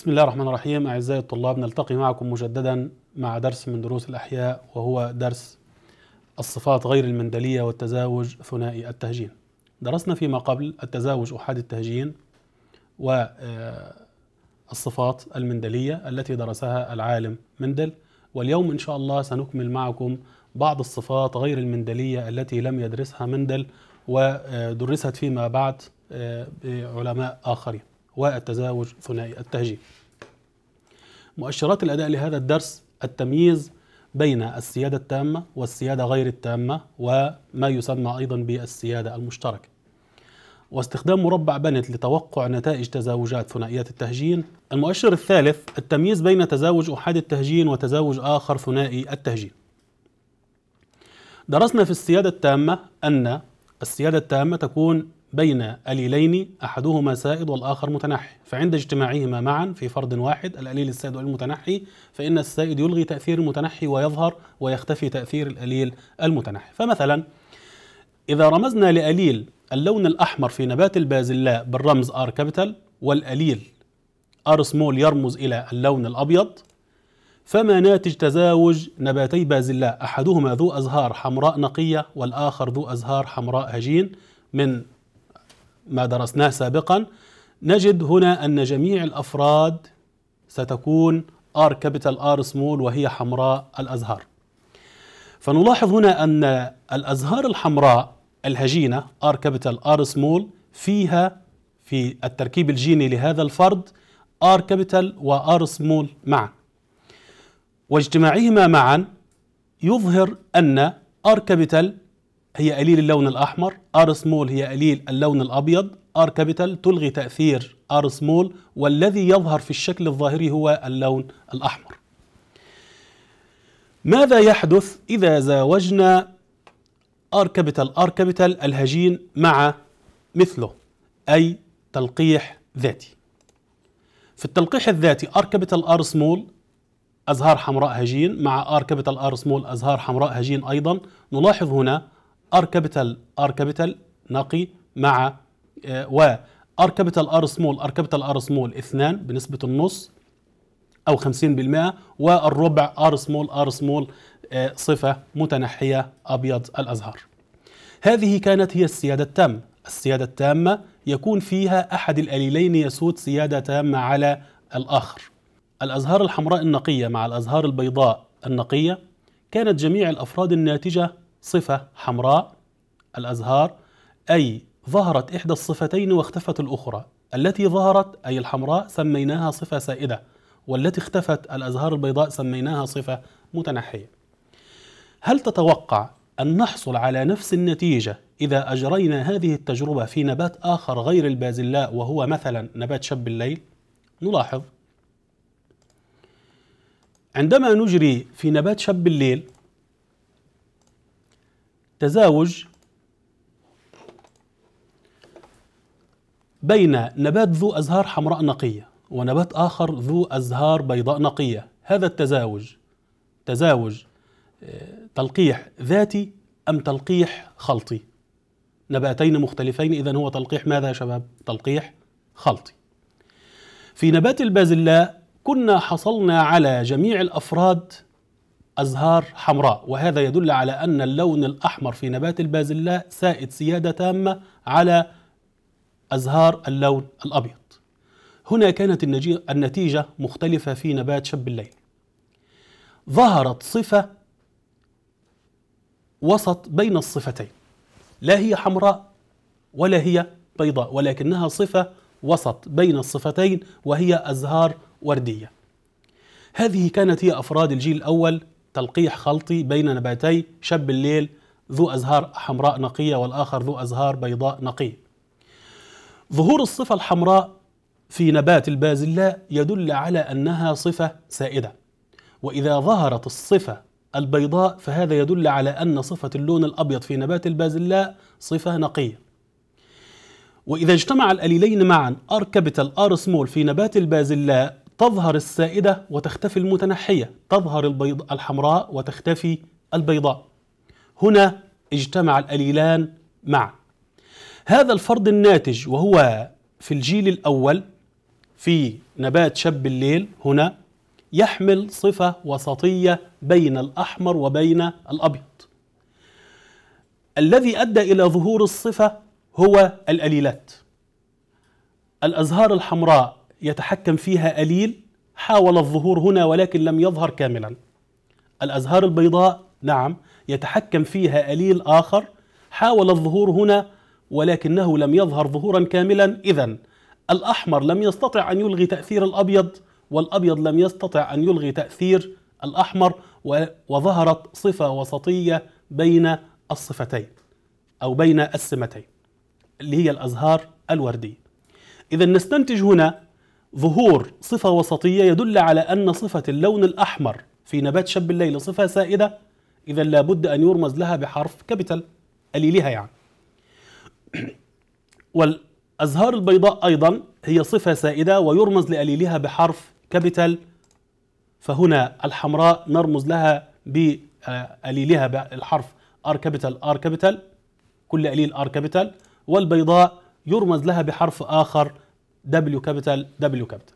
بسم الله الرحمن الرحيم أعزائي الطلاب نلتقي معكم مجددا مع درس من دروس الأحياء وهو درس الصفات غير المندلية والتزاوج ثنائي التهجين درسنا فيما قبل التزاوج أحاد التهجين والصفات آه، المندلية التي درسها العالم مندل واليوم إن شاء الله سنكمل معكم بعض الصفات غير المندلية التي لم يدرسها مندل ودرست آه، فيما بعد آه، بعلماء آخرين والتزاوج ثنائي التهجين مؤشرات الأداء لهذا الدرس التمييز بين السيادة التامة والسيادة غير التامة وما يسمى أيضا بالسيادة المشتركة واستخدام مربع بنت لتوقع نتائج تزاوجات ثنائيات التهجين المؤشر الثالث التمييز بين تزاوج أحاد التهجين وتزاوج آخر ثنائي التهجين درسنا في السيادة التامة أن السيادة التامة تكون بين أليلين أحدهما سائد والآخر متنحي فعند اجتماعهما معا في فرد واحد الأليل السائد والمتنحي فإن السائد يلغي تأثير المتنحي ويظهر ويختفي تأثير الأليل المتنحي فمثلا إذا رمزنا لأليل اللون الأحمر في نبات البازلاء بالرمز R كابيتال والأليل R سمول يرمز إلى اللون الأبيض فما ناتج تزاوج نباتي بازلاء أحدهما ذو أزهار حمراء نقية والآخر ذو أزهار حمراء هجين من ما درسناه سابقا نجد هنا أن جميع الأفراد ستكون R capital R small وهي حمراء الأزهار فنلاحظ هنا أن الأزهار الحمراء الهجينة R capital R small فيها في التركيب الجيني لهذا الفرد R capital و R small معا واجتماعهما معا يظهر أن R capital هي قليل اللون الأحمر ار سمول هي قليل اللون الأبيض ار كابيتال تلغي تأثير ار سمول والذي يظهر في الشكل الظاهري هو اللون الأحمر ماذا يحدث إذا زاوجنا ار كابيتال ار كابيتال الهجين مع مثله أي تلقيح ذاتي في التلقيح الذاتي ار كابيتال ار سمول أزهار حمراء هجين مع ار كابيتال ار سمول أزهار حمراء هجين أيضا نلاحظ هنا ار كابيتال ار كابيتال نقي مع آه، و ار كابيتال ار سمول ار كابيتال ار سمول اثنان بنسبه النص او 50% والربع ار سمول ار سمول صفه متنحيه ابيض الازهر. هذه كانت هي السياده التامه، السياده التامه يكون فيها احد الاليلين يسود سياده تامه على الاخر. الازهار الحمراء النقيه مع الازهار البيضاء النقيه كانت جميع الافراد الناتجه صفة حمراء الأزهار أي ظهرت إحدى الصفتين واختفت الأخرى التي ظهرت أي الحمراء سميناها صفة سائدة والتي اختفت الأزهار البيضاء سميناها صفة متنحية هل تتوقع أن نحصل على نفس النتيجة إذا أجرينا هذه التجربة في نبات آخر غير البازلاء وهو مثلا نبات شب الليل؟ نلاحظ عندما نجري في نبات شب الليل تزاوج بين نبات ذو أزهار حمراء نقية ونبات آخر ذو أزهار بيضاء نقية هذا التزاوج تزاوج آه، تلقيح ذاتي أم تلقيح خلطي نباتين مختلفين إذا هو تلقيح ماذا يا شباب؟ تلقيح خلطي في نبات البازلاء كنا حصلنا على جميع الأفراد أزهار حمراء وهذا يدل على أن اللون الأحمر في نبات البازلاء سائد سيادة تامة على أزهار اللون الأبيض هنا كانت النتيجة مختلفة في نبات شب الليل ظهرت صفة وسط بين الصفتين لا هي حمراء ولا هي بيضاء ولكنها صفة وسط بين الصفتين وهي أزهار وردية هذه كانت هي أفراد الجيل الأول تلقيح خلطي بين نباتي شب الليل ذو أزهار حمراء نقية والآخر ذو أزهار بيضاء نقية ظهور الصفة الحمراء في نبات البازلاء يدل على أنها صفة سائدة وإذا ظهرت الصفة البيضاء فهذا يدل على أن صفة اللون الأبيض في نبات البازلاء صفة نقية وإذا اجتمع الأليلين معا أركبت الأرسمول في نبات البازلاء تظهر السائدة وتختفي المتنحية تظهر البيض الحمراء وتختفي البيضاء هنا اجتمع الأليلان معا هذا الفرد الناتج وهو في الجيل الأول في نبات شب الليل هنا يحمل صفة وسطية بين الأحمر وبين الأبيض الذي أدى إلى ظهور الصفة هو الأليلات الأزهار الحمراء يتحكم فيها أليل حاول الظهور هنا ولكن لم يظهر كاملا الأزهار البيضاء نعم يتحكم فيها أليل آخر حاول الظهور هنا ولكنه لم يظهر ظهورا كاملا إذا الأحمر لم يستطع أن يلغي تأثير الأبيض والأبيض لم يستطع أن يلغي تأثير الأحمر وظهرت صفة وسطية بين الصفتين أو بين السمتين اللي هي الأزهار الوردية إذا نستنتج هنا ظهور صفة وسطية يدل على أن صفة اللون الأحمر في نبات شب الليل صفة سائدة إذا لابد أن يرمز لها بحرف كابيتال أليلها يعني والأزهار البيضاء أيضا هي صفة سائدة ويرمز لأليلها بحرف كابيتال فهنا الحمراء نرمز لها بأليلها آه، بالحرف ار كابيتال ار كابيتال كل أليل ار كابيتال والبيضاء يرمز لها بحرف آخر دبليو كابيتال دبليو كابيتال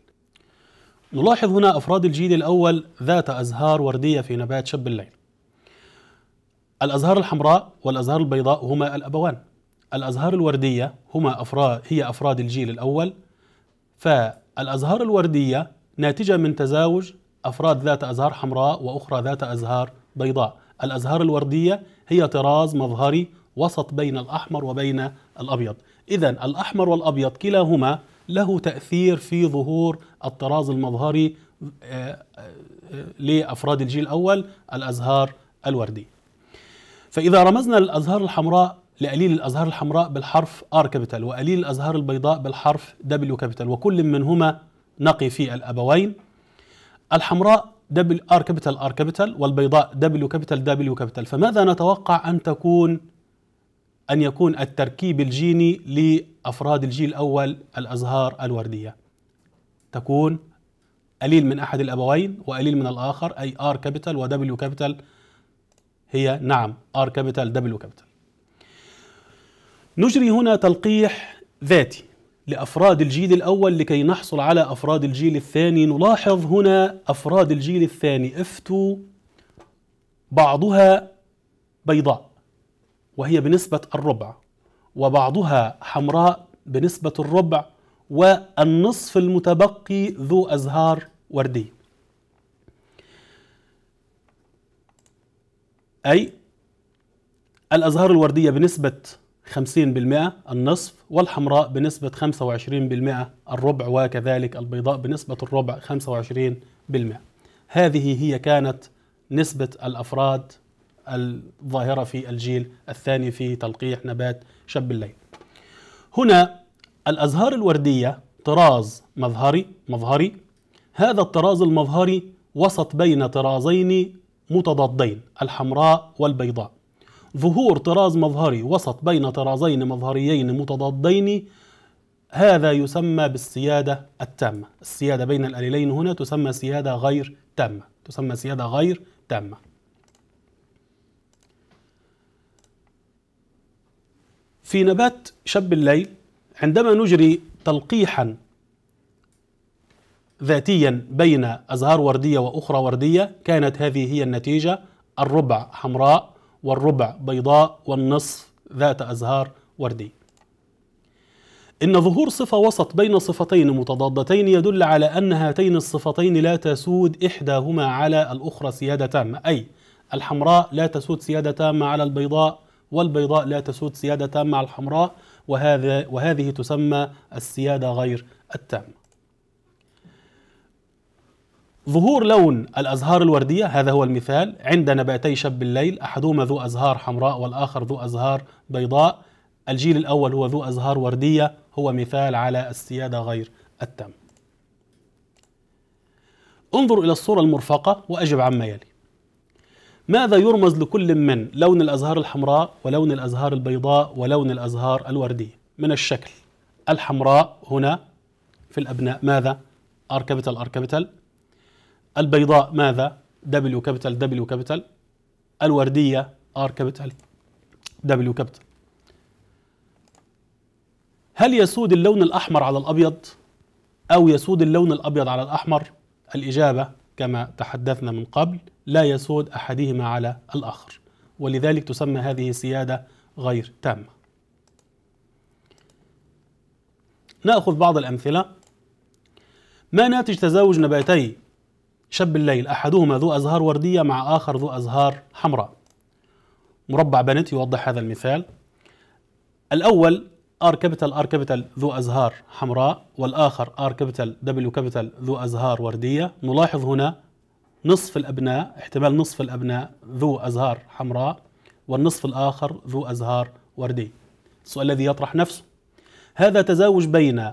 نلاحظ هنا أفراد الجيل الأول ذات أزهار وردية في نبات شب الليل الأزهار الحمراء والأزهار البيضاء هما الأبوان الأزهار الوردية هما أفراد هي أفراد الجيل الأول فالأزهار الوردية ناتجة من تزاوج أفراد ذات أزهار حمراء وأخرى ذات أزهار بيضاء الأزهار الوردية هي طراز مظهري وسط بين الأحمر وبين الأبيض إذا الأحمر والأبيض كلاهما له تأثير في ظهور الطراز المظهري آه، آه، لأفراد الجيل الأول الأزهار الوردي فإذا رمزنا الأزهار الحمراء لأليل الأزهار الحمراء بالحرف R كابيتال وأليل الأزهار البيضاء بالحرف W كابيتال وكل منهما نقي في الأبوين الحمراء R كابيتال R كابيتال والبيضاء W كابيتال W كابيتال فماذا نتوقع أن تكون أن يكون التركيب الجيني لأفراد الجيل الأول الأزهار الوردية تكون قليل من أحد الأبوين وقليل من الآخر أي R كابيتال و W كابيتال هي نعم R كابيتال W كابيتال نجري هنا تلقيح ذاتي لأفراد الجيل الأول لكي نحصل على أفراد الجيل الثاني نلاحظ هنا أفراد الجيل الثاني F2 بعضها بيضاء وهي بنسبة الربع وبعضها حمراء بنسبة الربع والنصف المتبقي ذو أزهار وردية أي الأزهار الوردية بنسبة 50% النصف والحمراء بنسبة 25% الربع وكذلك البيضاء بنسبة الربع 25% هذه هي كانت نسبة الأفراد الظاهرة في الجيل الثاني في تلقيح نبات شب الليل هنا الأزهار الوردية طراز مظهري مظهري هذا الطراز المظهري وسط بين طرازين متضادين الحمراء والبيضاء ظهور طراز مظهري وسط بين طرازين مظهريين متضادين هذا يسمى بالسيادة التامة السيادة بين الأليلين هنا تسمى سيادة غير تامة تسمى سيادة غير تامة في نبات شب الليل عندما نجري تلقيحا ذاتيا بين أزهار وردية وأخرى وردية كانت هذه هي النتيجة الربع حمراء والربع بيضاء والنصف ذات أزهار وردية إن ظهور صفة وسط بين صفتين متضادتين يدل على أن هاتين الصفتين لا تسود إحداهما على الأخرى سيادة تامة أي الحمراء لا تسود سيادة تامة على البيضاء والبيضاء لا تسود سيادة تامة على الحمراء وهذا وهذه تسمى السيادة غير التامة ظهور لون الأزهار الوردية هذا هو المثال عند نباتي شب الليل أحدهما ذو أزهار حمراء والآخر ذو أزهار بيضاء الجيل الأول هو ذو أزهار وردية هو مثال على السيادة غير التامة انظر إلى الصورة المرفقة وأجب عما يلي ماذا يرمز لكل من لون الأزهار الحمراء ولون الأزهار البيضاء ولون الأزهار الوردية من الشكل الحمراء هنا في الأبناء ماذا R capital R capital البيضاء ماذا W capital W capital الوردية R capital W capital هل يسود اللون الأحمر على الأبيض أو يسود اللون الأبيض على الأحمر الإجابة كما تحدثنا من قبل لا يسود احدهما على الاخر ولذلك تسمى هذه السياده غير تامه ناخذ بعض الامثله ما ناتج تزاوج نباتي شب الليل احدهما ذو ازهار ورديه مع اخر ذو ازهار حمراء مربع بنت يوضح هذا المثال الاول ار كابيتال ار كابيتال ذو ازهار حمراء والاخر ار كابيتال دبليو كابيتال ذو ازهار ورديه نلاحظ هنا نصف الابناء احتمال نصف الابناء ذو ازهار حمراء والنصف الاخر ذو ازهار ورديه السؤال الذي يطرح نفسه هذا تزاوج بين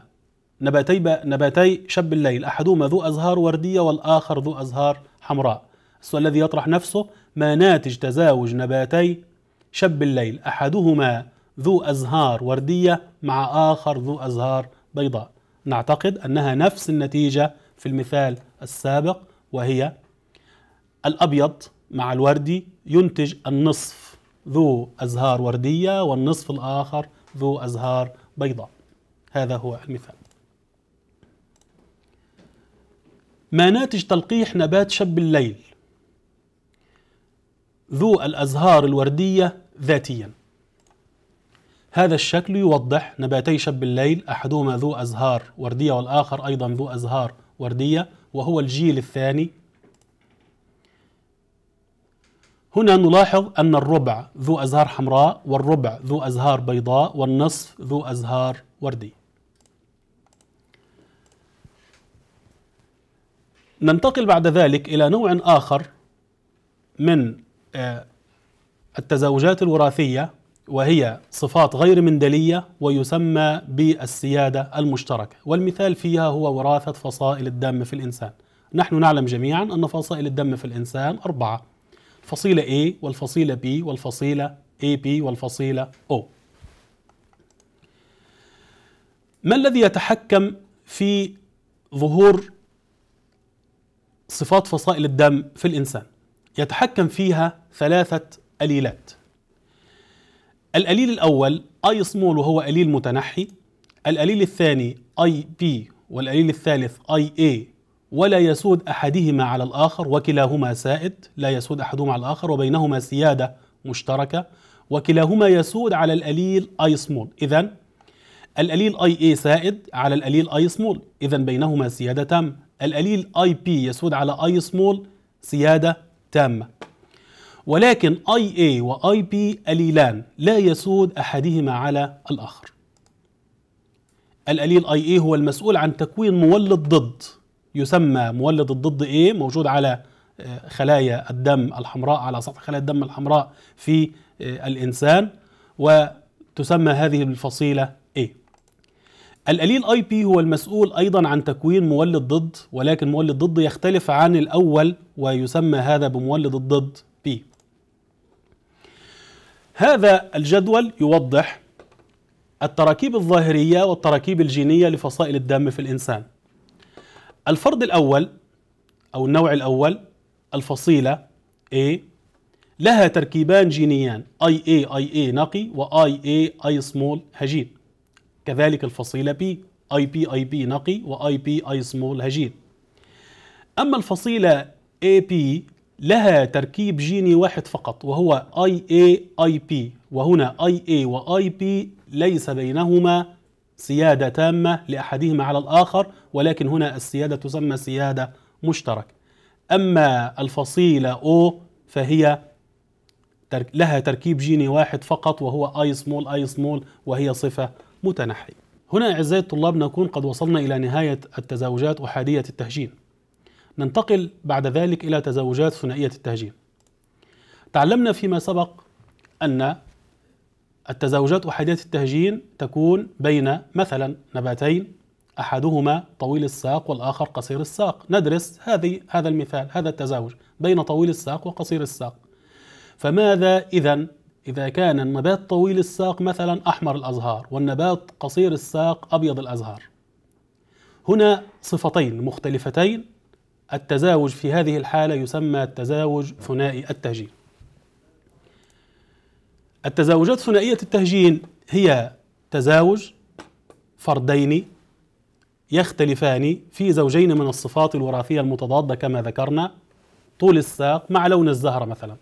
نباتي نباتي شب الليل احدهما ذو ازهار ورديه والاخر ذو ازهار حمراء السؤال الذي يطرح نفسه ما ناتج تزاوج نباتي شب الليل احدهما ذو أزهار وردية مع آخر ذو أزهار بيضاء نعتقد أنها نفس النتيجة في المثال السابق وهي الأبيض مع الوردي ينتج النصف ذو أزهار وردية والنصف الآخر ذو أزهار بيضاء هذا هو المثال ما ناتج تلقيح نبات شب الليل ذو الأزهار الوردية ذاتياً هذا الشكل يوضح نباتي شب الليل أحدهما ذو أزهار وردية والآخر أيضا ذو أزهار وردية وهو الجيل الثاني هنا نلاحظ أن الربع ذو أزهار حمراء والربع ذو أزهار بيضاء والنصف ذو أزهار وردي ننتقل بعد ذلك إلى نوع آخر من آه، التزاوجات الوراثية وهي صفات غير مندلية ويسمى بالسيادة المشتركة والمثال فيها هو وراثة فصائل الدم في الإنسان نحن نعلم جميعا أن فصائل الدم في الإنسان أربعة فصيلة A والفصيلة B والفصيلة AB والفصيلة O ما الذي يتحكم في ظهور صفات فصائل الدم في الإنسان؟ يتحكم فيها ثلاثة أليلات القليل الأول أي سمول وهو قليل متنحي القليل الثاني أي بي والقليل الثالث أي اي ولا يسود أحدهما على الآخر وكلاهما سائد لا يسود أحدهما على الآخر وبينهما سيادة مشتركة وكلاهما يسود على الأليل اي سمول إذا القليل اي اي سائد على الأليل اي سمول إذا بينهما سيادة تامة القليل اي بي يسود على اي سمول سيادة تامة ولكن IA واي بي قليلان لا يسود أحدهما على الآخر القليل IA هو المسؤول عن تكوين مولد ضد يسمى مولد الضد A موجود على آه، خلايا الدم الحمراء على سطح خلايا الدم الحمراء في آه، الإنسان وتسمى هذه الفصيلة A القليل اي بي هو المسؤول ايضا عن تكوين مولد ضد ولكن مولد ضد يختلف عن الاول ويسمى هذا بمولد الضد بي هذا الجدول يوضح التراكيب الظاهرية والتراكيب الجينية لفصائل الدم في الإنسان الفرد الأول أو النوع الأول الفصيلة A لها تركيبان جينيان اي اي نقي و اي I small هجين كذلك الفصيلة B اي بي نقي و بي I small هجين أما الفصيلة بي لها تركيب جيني واحد فقط وهو اي بي وهنا IA و IP ليس بينهما سيادة تامة لأحدهما على الآخر ولكن هنا السيادة تسمى سيادة مشتركة أما الفصيلة O فهي لها تركيب جيني واحد فقط وهو اي سمول اي سمول وهي صفة متنحية هنا أعزائي الطلاب نكون قد وصلنا إلى نهاية التزاوجات أحادية التهجين ننتقل بعد ذلك إلى تزاوجات ثنائية التهجين تعلمنا فيما سبق أن التزاوجات أحادية التهجين تكون بين مثلا نباتين أحدهما طويل الساق والآخر قصير الساق ندرس هذه هذا المثال هذا التزاوج بين طويل الساق وقصير الساق فماذا إذا إذا كان النبات طويل الساق مثلا أحمر الأزهار والنبات قصير الساق أبيض الأزهار هنا صفتين مختلفتين التزاوج في هذه الحالة يسمى التزاوج ثنائي التهجين التزاوجات ثنائية التهجين هي تزاوج فردين يختلفان في زوجين من الصفات الوراثية المتضادة كما ذكرنا طول الساق مع لون الزهرة مثلا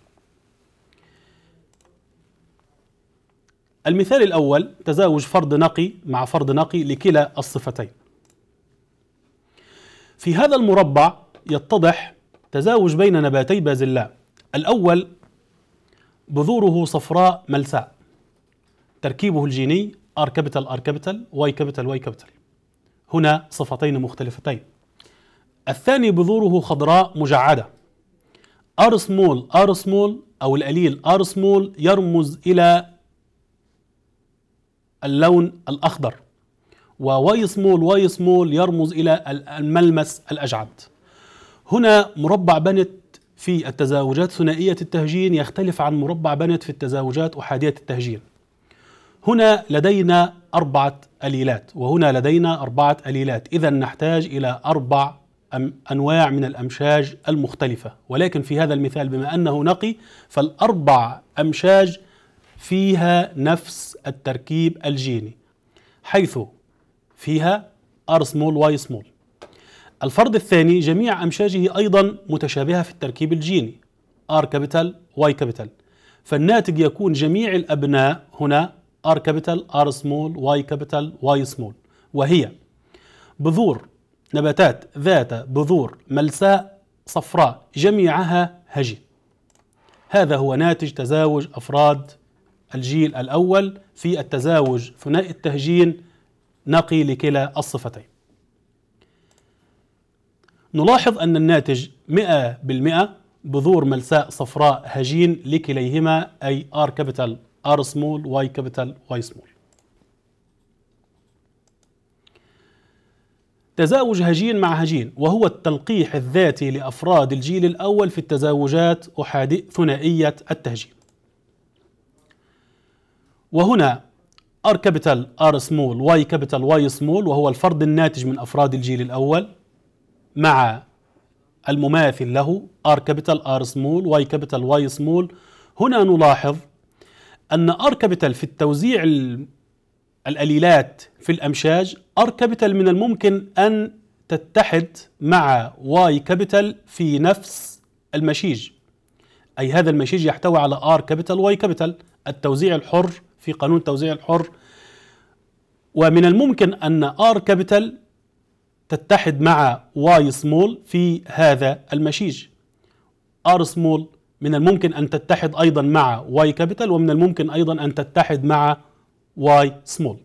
المثال الأول تزاوج فرد نقي مع فرد نقي لكلا الصفتين في هذا المربع يتضح تزاوج بين نباتي بازلاء الأول بذوره صفراء ملساء تركيبه الجيني ار كابيتال ار كابيتال واي كابيتال واي كابيتال هنا صفتين مختلفتين الثاني بذوره خضراء مجعده ار سمول ار سمول او القليل ار سمول يرمز الى اللون الاخضر وواي سمول واي سمول يرمز الى الملمس الاجعد هنا مربع بنت في التزاوجات ثنائية التهجين يختلف عن مربع بنت في التزاوجات أحادية التهجين هنا لدينا أربعة أليلات وهنا لدينا أربعة أليلات إذا نحتاج إلى أربع أنواع من الأمشاج المختلفة ولكن في هذا المثال بما أنه نقي فالأربع أمشاج فيها نفس التركيب الجيني حيث فيها R small Y small الفرض الثاني جميع أمشاجه أيضا متشابهة في التركيب الجيني R كابيتال Y كابيتال فالناتج يكون جميع الأبناء هنا R كابيتال R سمول Y كابيتال Y سمول وهي بذور نباتات ذات بذور ملساء صفراء جميعها هجين هذا هو ناتج تزاوج أفراد الجيل الأول في التزاوج ثنائي التهجين نقي لكلا الصفتين نلاحظ أن الناتج 100% بذور ملساء صفراء هجين لكليهما أي R كابيتال R سمول Y كابيتال Y سمول تزاوج هجين مع هجين وهو التلقيح الذاتي لأفراد الجيل الأول في التزاوجات أحادي ثنائية التهجين وهنا R كابيتال R سمول Y كابيتال Y سمول وهو الفرد الناتج من أفراد الجيل الأول مع المماثل له ار كابيتال ار سمول واي كابيتال واي سمول هنا نلاحظ ان ار كابيتال في التوزيع الاليلات في الامشاج ار كابيتال من الممكن ان تتحد مع واي كابيتال في نفس المشيج اي هذا المشيج يحتوي على ار كابيتال واي كابيتال التوزيع الحر في قانون التوزيع الحر ومن الممكن ان ار كابيتال تتحد مع واي سمول في هذا المشيج ار سمول من الممكن أن تتحد أيضا مع واي كابيتال ومن الممكن أيضا أن تتحد مع واي سمول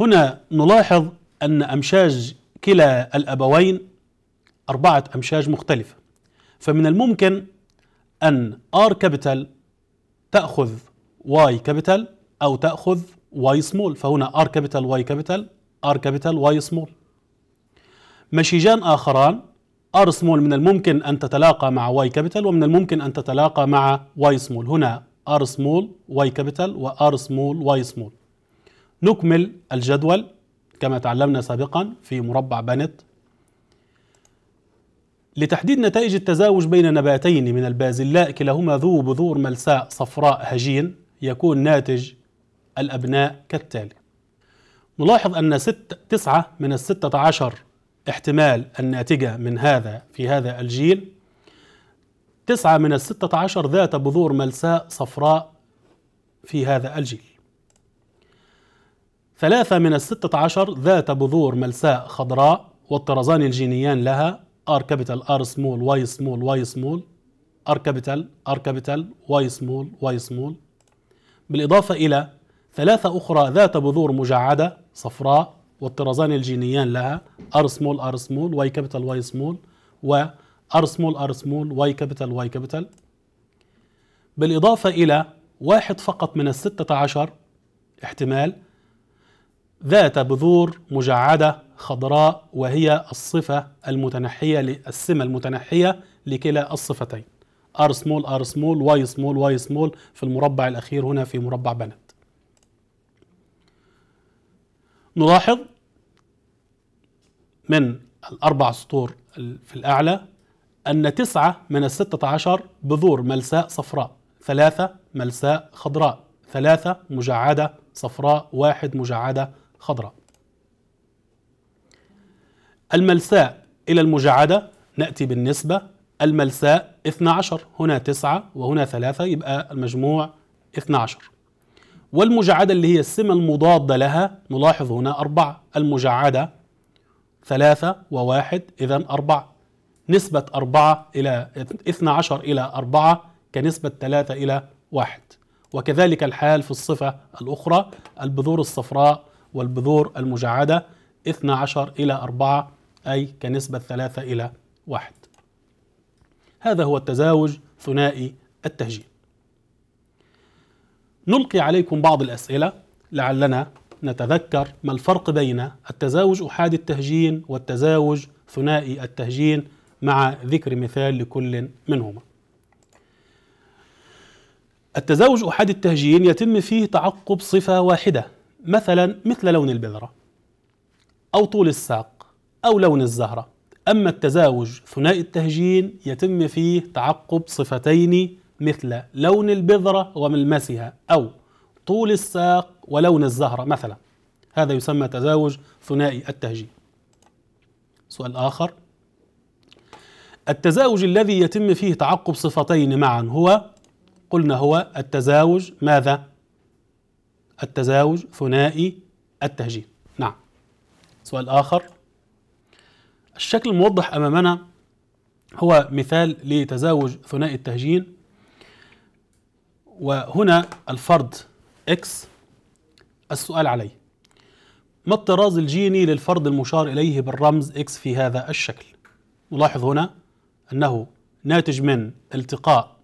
هنا نلاحظ أن أمشاج كلا الأبوين أربعة أمشاج مختلفة فمن الممكن أن ار كابيتال تأخذ واي كابيتال أو تأخذ واي سمول فهنا ار كابيتال واي كابيتال ار كابيتال واي سمول مشيجان آخران ار سمول من الممكن أن تتلاقى مع واي كابيتال ومن الممكن أن تتلاقى مع واي سمول هنا ار سمول واي كابيتال وار سمول واي سمول نكمل الجدول كما تعلمنا سابقا في مربع بنت لتحديد نتائج التزاوج بين نباتين من البازلاء كلاهما ذو بذور ملساء صفراء هجين يكون ناتج الأبناء كالتالي نلاحظ أن ست تسعة من الستة عشر احتمال الناتجة من هذا في هذا الجيل تسعة من الستة عشر ذات بذور ملساء صفراء في هذا الجيل ثلاثة من الستة عشر ذات بذور ملساء خضراء والطرزان الجينيان لها ار كابيتال ار سمول واي سمول واي سمول ار كابيتال ار كابيتال واي سمول واي سمول بالإضافة إلى ثلاثة أخرى ذات بذور مجعدة صفراء والطرزان الجينيان لها ار سمول ار سمول واي كابيتال واي سمول و ار سمول ار سمول واي كابيتال واي كابيتال بالإضافة إلى واحد فقط من الستة عشر احتمال ذات بذور مجعدة خضراء وهي الصفة المتنحية السمة المتنحية لكلا الصفتين ار سمول ار سمول واي سمول واي سمول في المربع الأخير هنا في مربع بنت نلاحظ من الأربع سطور في الأعلى أن تسعة من الستة عشر بذور ملساء صفراء ثلاثة ملساء خضراء ثلاثة مجعدة صفراء واحد مجعدة خضراء الملساء إلى المجعدة نأتي بالنسبة الملساء 12 هنا 9 وهنا 3 يبقى المجموع 12 والمجعدة اللي هي السمة المضادة لها نلاحظ هنا أربعة المجعدة ثلاثة وواحد إذا أربعة نسبة أربعة إلى اثنى عشر إلى أربعة كنسبة ثلاثة إلى واحد وكذلك الحال في الصفة الأخرى البذور الصفراء والبذور المجعدة 12 إلى أربعة أي كنسبة ثلاثة إلى واحد هذا هو التزاوج ثنائي التهجين نلقي عليكم بعض الأسئلة لعلنا نتذكر ما الفرق بين التزاوج أحادي التهجين والتزاوج ثنائي التهجين مع ذكر مثال لكل منهما التزاوج أحادي التهجين يتم فيه تعقب صفة واحدة مثلا مثل لون البذرة أو طول الساق أو لون الزهرة أما التزاوج ثنائي التهجين يتم فيه تعقب صفتين مثل لون البذرة وملمسها أو طول الساق ولون الزهرة مثلا هذا يسمى تزاوج ثنائي التهجين سؤال آخر التزاوج الذي يتم فيه تعقب صفتين معا هو قلنا هو التزاوج ماذا التزاوج ثنائي التهجين نعم سؤال آخر الشكل الموضح أمامنا هو مثال لتزاوج ثنائي التهجين وهنا الفرد اكس السؤال عليه ما الطراز الجيني للفرد المشار إليه بالرمز اكس في هذا الشكل نلاحظ هنا أنه ناتج من التقاء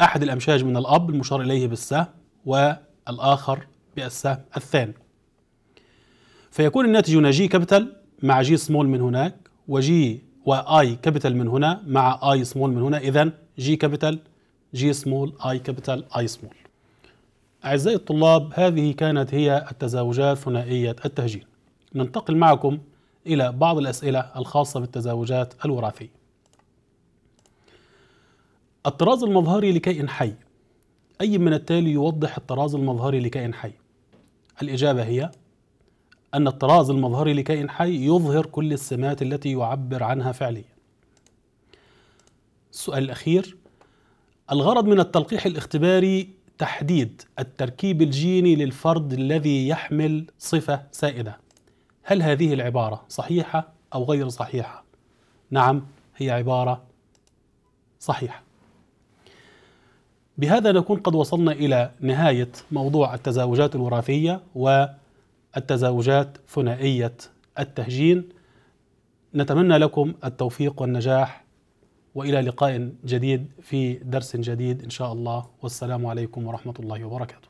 أحد الأمشاج من الأب المشار إليه بالسهم والآخر بالسهم الثاني فيكون الناتج هنا جي كابيتال مع جي سمول من هناك وجي واي كابيتال من هنا مع اي سمول من هنا إذا جي كابيتال جي سمول اي كابيتال اي سمول أعزائي الطلاب هذه كانت هي التزاوجات ثنائية التهجين ننتقل معكم إلى بعض الأسئلة الخاصة بالتزاوجات الوراثية الطراز المظهري لكائن حي أي من التالي يوضح الطراز المظهري لكائن حي؟ الإجابة هي أن الطراز المظهري لكائن حي يظهر كل السمات التي يعبر عنها فعليا السؤال الأخير الغرض من التلقيح الاختباري تحديد التركيب الجيني للفرد الذي يحمل صفة سائدة هل هذه العبارة صحيحة أو غير صحيحة؟ نعم هي عبارة صحيحة بهذا نكون قد وصلنا إلى نهاية موضوع التزاوجات الوراثية والتزاوجات ثنائية التهجين نتمنى لكم التوفيق والنجاح والى لقاء جديد في درس جديد ان شاء الله والسلام عليكم ورحمه الله وبركاته